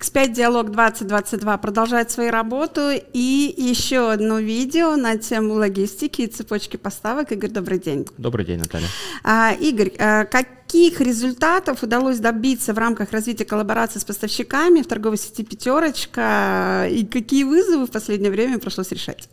X5 Диалог 2022 продолжает свою работу. И еще одно видео на тему логистики и цепочки поставок. Игорь, добрый день. Добрый день, Наталья. А, Игорь, а, каких результатов удалось добиться в рамках развития коллаборации с поставщиками в торговой сети «Пятерочка» и какие вызовы в последнее время пришлось решать?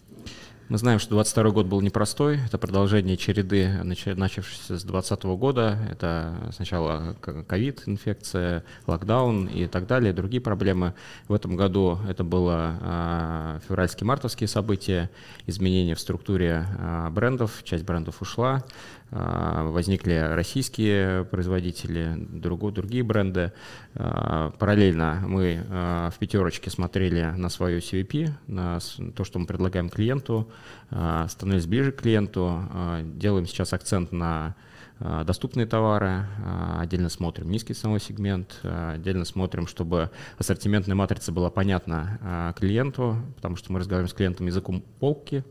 Мы знаем, что 22 год был непростой. Это продолжение череды, начавшейся с 2020 года. Это сначала ковид, инфекция, локдаун и так далее, другие проблемы. В этом году это было а, февральские-мартовские события, изменения в структуре а, брендов, часть брендов ушла, а, возникли российские производители, друго, другие бренды. Параллельно мы в пятерочке смотрели на свою CVP, на то, что мы предлагаем клиенту, Э, становясь ближе к клиенту, э, делаем сейчас акцент на Э, доступные товары, э, отдельно смотрим низкий ценовой сегмент, э, отдельно смотрим, чтобы ассортиментная матрица была понятна клиенту, потому что мы разговариваем с клиентом языком полки,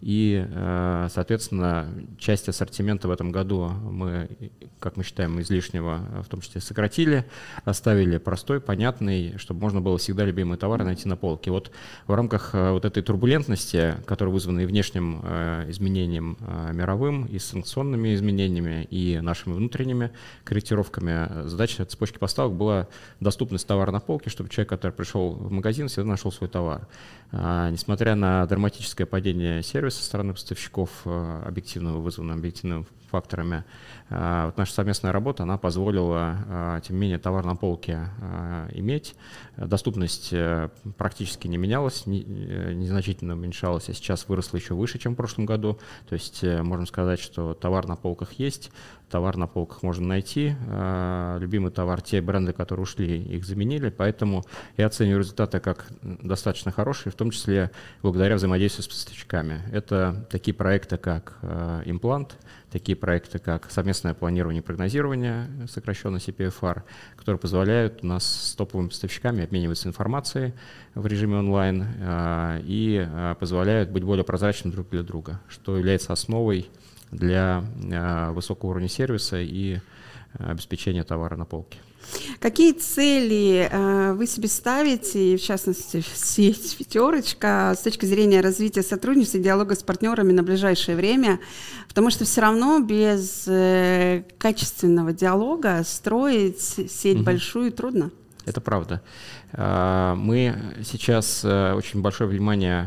и, соответственно, часть ассортимента в этом году мы, как мы считаем, излишнего в том числе сократили, оставили простой, понятный, чтобы можно было всегда любимые товары найти на полке. Вот в рамках вот этой турбулентности, которая вызвана и внешним изменением мировым, и санкционными изменениями, и нашими внутренними корректировками, задача цепочки поставок была доступность товара на полке, чтобы человек, который пришел в магазин, всегда нашел свой товар. А, несмотря на драматическое падение сервиса со стороны поставщиков, э, объективно вызванное объективными факторами, а, вот наша совместная работа, она позволила, а, тем не менее, товар на полке иметь. Доступность э, практически не менялась, не, э, незначительно уменьшалась, а сейчас выросла еще выше, чем в прошлом году. То есть можем сказать, что товар на полках есть, товар на полках можно найти. Э, любимый товар, те бренды, которые ушли, их заменили. Поэтому я оцениваю результаты как достаточно хорошие, в том числе благодаря взаимодействию с поставщиками. Это такие проекты, как э, имплант, такие проекты, как совместное планирование и прогнозирование, сокращенно CPFR, которые позволяют у нас с топовыми поставщиками обмениваться информацией в режиме онлайн э, и позволяют быть более прозрачным друг для друга, что является основой для э, высокого уровня сервиса и э, обеспечения товара на полке. Какие цели э, вы себе ставите, в частности, сеть «Пятерочка» с точки зрения развития сотрудничества и диалога с партнерами на ближайшее время? Потому что все равно без э, качественного диалога строить сеть угу. большую трудно. Это правда. Э, мы сейчас очень большое внимание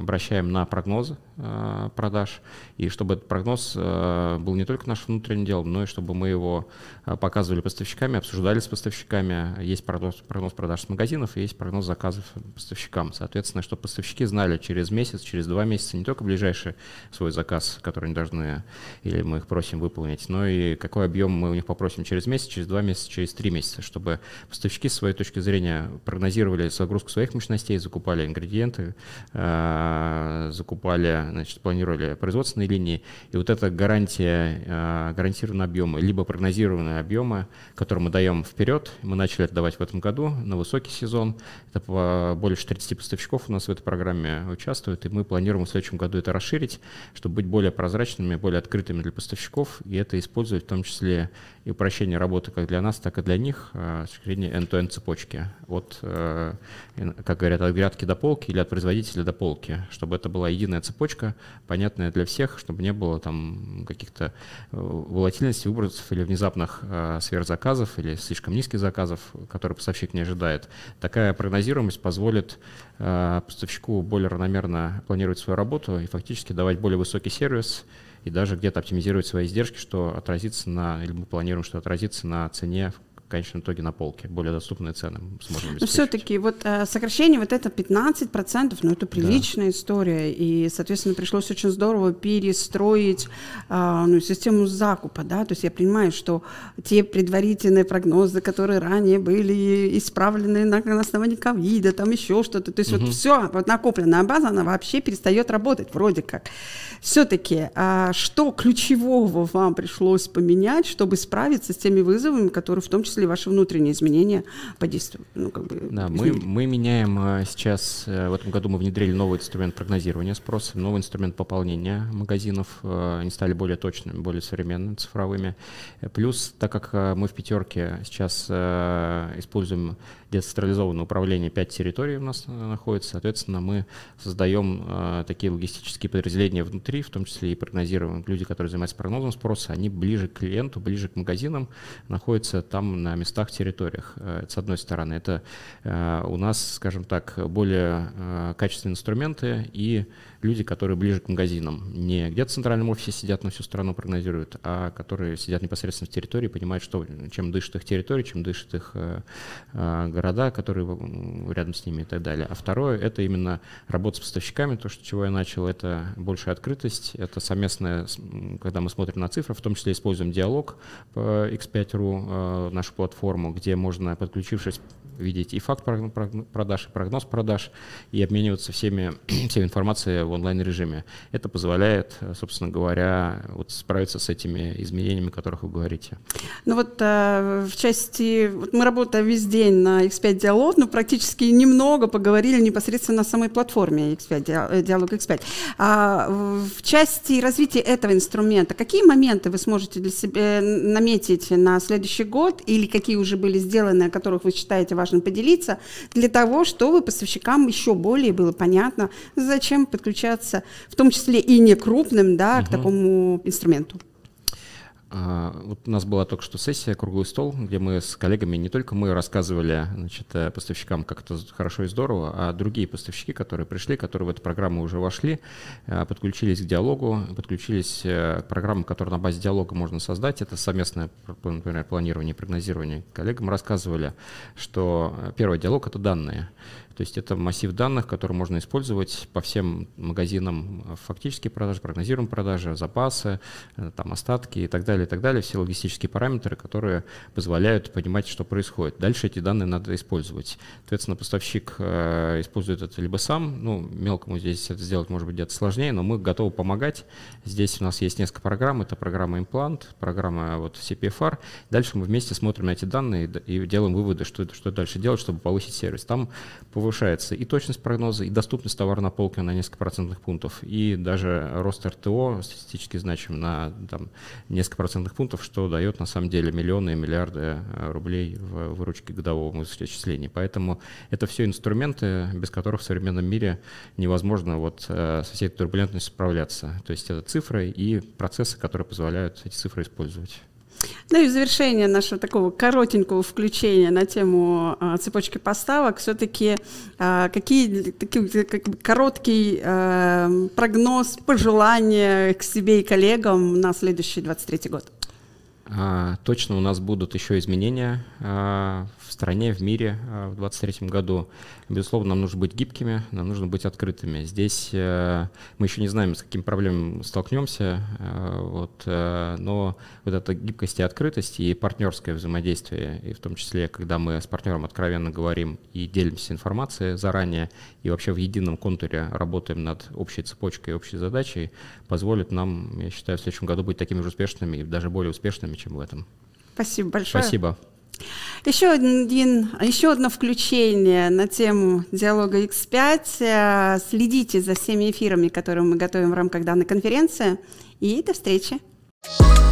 обращаем на прогнозы Э, продаж, и чтобы этот прогноз э, был не только нашим внутренним делом, но и чтобы мы его э, показывали поставщиками, обсуждали с поставщиками. Есть прогноз, прогноз продаж с магазинов, и есть прогноз заказов поставщикам. Соответственно, чтобы поставщики знали через месяц, через два месяца не только ближайший свой заказ, который они должны, или мы их просим выполнить, но и какой объем мы у них попросим через месяц, через два месяца, через три месяца, чтобы поставщики с своей точки зрения прогнозировали загрузку своих мощностей, закупали ингредиенты, закупали значит, планировали производственные линии. И вот эта гарантия а, гарантированные объемы либо прогнозированные объемы, которые мы даем вперед, мы начали отдавать в этом году на высокий сезон. Это больше 30 поставщиков у нас в этой программе участвуют, и мы планируем в следующем году это расширить, чтобы быть более прозрачными, более открытыми для поставщиков, и это использовать в том числе и упрощение работы как для нас, так и для них а, с точки зрения end-to-end цепочки. Вот э, как говорят, от грядки до полки или от производителя до полки, чтобы это была единая цепочка, цепочка, понятная для всех, чтобы не было там каких-то э, волатильности выбросов или внезапных э, сверхзаказов или слишком низких заказов, которые поставщик не ожидает. Такая прогнозируемость позволит э, поставщику более равномерно планировать свою работу и фактически давать более высокий сервис и даже где-то оптимизировать свои издержки, что отразится на, или мы планируем, что отразится на цене конечном итоге на полке, более доступные цены сможем Но ну, все-таки вот э, сокращение вот это 15%, ну это приличная да. история, и, соответственно, пришлось очень здорово перестроить э, ну, систему закупа, да, то есть я понимаю, что те предварительные прогнозы, которые ранее были исправлены на, на основании ковида, там еще что-то, то есть угу. вот все, вот накопленная база, она вообще перестает работать вроде как. Все-таки а, что ключевого вам пришлось поменять, чтобы справиться с теми вызовами, которые в том числе ли ваши внутренние изменения подействуют. Ну, как бы, да, мы, мы меняем э, сейчас, э, в этом году мы внедрили новый инструмент прогнозирования спроса, новый инструмент пополнения магазинов, э, они стали более точными, более современными, цифровыми. Плюс, так как мы в пятерке сейчас используем децентрализованное управление, пять территорий у нас находится, соответственно, мы создаем такие логистические подразделения внутри, в том числе и прогнозируем. Люди, которые занимаются прогнозом спроса, они ближе к клиенту, ближе к магазинам, находятся там на на местах, территориях. Э, это с одной стороны. Это э, у нас, скажем так, более э, качественные инструменты и люди, которые ближе к магазинам. Не где-то в центральном офисе сидят на всю страну прогнозируют, а которые сидят непосредственно в территории, понимают, что, чем дышит их территория, чем дышит их э, э, города, которые рядом с ними и так далее. А второе — это именно работа с поставщиками, то, что, чего я начал, это большая открытость, это совместное, когда мы смотрим на цифры, в том числе используем диалог по X5.ru, э, нашу платформу, где можно, подключившись, видеть и факт продаж, и прогноз продаж, и обмениваться всеми, всей информацией в онлайн-режиме. Это позволяет, э, собственно говоря, вот справиться с этими изменениями, о которых вы говорите. Ну вот э, в части... Вот мы работаем весь день на X5 Диалог, но практически немного поговорили непосредственно на самой платформе X5, э, Диалог X5. А в части развития этого инструмента какие моменты вы сможете для себя э, наметить на следующий год или какие уже были сделаны, о которых вы считаете важным поделиться, для того, чтобы поставщикам еще более было понятно, зачем подключить обучаться, в том числе и не крупным, да, угу. к такому инструменту. А, вот у нас была только что сессия, круглый стол, где мы с коллегами не только мы рассказывали значит, э, поставщикам, как это хорошо и здорово, а другие поставщики, которые пришли, которые в эту программу уже вошли, э, подключились к диалогу, подключились э, к программам, которые на базе диалога можно создать. Это совместное, например, планирование и прогнозирование. Коллегам рассказывали, что первый диалог — это данные то есть это массив данных, который можно использовать по всем магазинам фактически продажи, прогнозируем продажи, запасы, э, там остатки и так далее, и так далее. Все логистические параметры, которые позволяют понимать, что происходит. Дальше эти данные надо использовать. Соответственно, поставщик э, использует это либо сам, ну, мелкому здесь это сделать может быть где-то сложнее, но мы готовы помогать. Здесь у нас есть несколько программ. Это программа имплант, программа вот CPFR. Дальше мы вместе смотрим эти данные и делаем выводы, что, что дальше делать, чтобы повысить сервис. Там по повышается и точность прогноза, и доступность товара на полке на несколько процентных пунктов, и даже рост РТО статистически значим на там, несколько процентных пунктов, что дает на самом деле миллионы и миллиарды э, рублей в выручке годового исчисления. Поэтому это все инструменты, без которых в современном мире невозможно вот э, со всей этой турбулентностью справляться. То есть это цифры и процессы, которые позволяют эти цифры использовать. Ну и в завершение нашего такого коротенького включения на тему а, цепочки поставок, все-таки а, какие такие, как, короткий а, прогноз, пожелания к себе и коллегам на следующий 23 год? А, Точно у нас будут еще изменения а, в стране, в мире а, в 2023 году. Безусловно, нам нужно быть гибкими, нам нужно быть открытыми. Здесь э, мы еще не знаем, с каким проблемами столкнемся, а, вот, э, но вот эта гибкость и открытость и партнерское взаимодействие, и в том числе, когда мы с партнером откровенно говорим и делимся информацией заранее, и вообще в едином контуре работаем над общей цепочкой, общей задачей, позволит нам, я считаю, в следующем году быть такими же успешными и даже более успешными, чем в этом. Спасибо большое. Спасибо. Еще, один, еще одно включение на тему диалога X5. Э, следите за всеми эфирами, которые мы готовим в рамках данной конференции. И до встречи. thank you